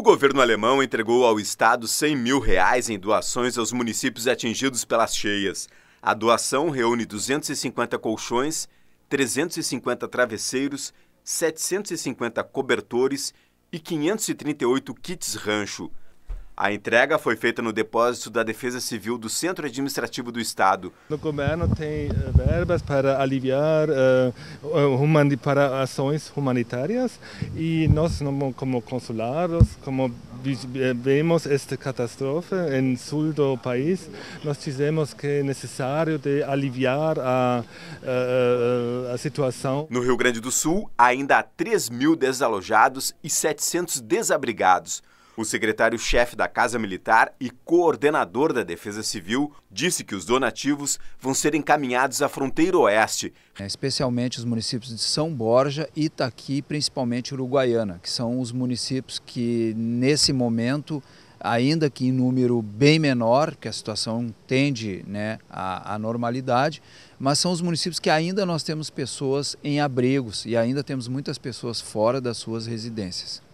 O governo alemão entregou ao Estado 100 mil reais em doações aos municípios atingidos pelas cheias. A doação reúne 250 colchões, 350 travesseiros, 750 cobertores e 538 kits rancho. A entrega foi feita no depósito da Defesa Civil do Centro Administrativo do Estado. O governo tem eh, verbas para aliviar uh, para ações humanitárias e nós, como consulados, como vemos esta catástrofe no sul do país, nós dizemos que é necessário de aliviar a, a, a situação. No Rio Grande do Sul, ainda há 3 mil desalojados e 700 desabrigados. O secretário-chefe da Casa Militar e coordenador da Defesa Civil disse que os donativos vão ser encaminhados à fronteira oeste. É, especialmente os municípios de São Borja, Itaqui e principalmente Uruguaiana, que são os municípios que, nesse momento, ainda que em número bem menor, que a situação tende né, à, à, normalidade, mas são os municípios que ainda nós temos pessoas em abrigos e ainda temos muitas pessoas fora das suas residências.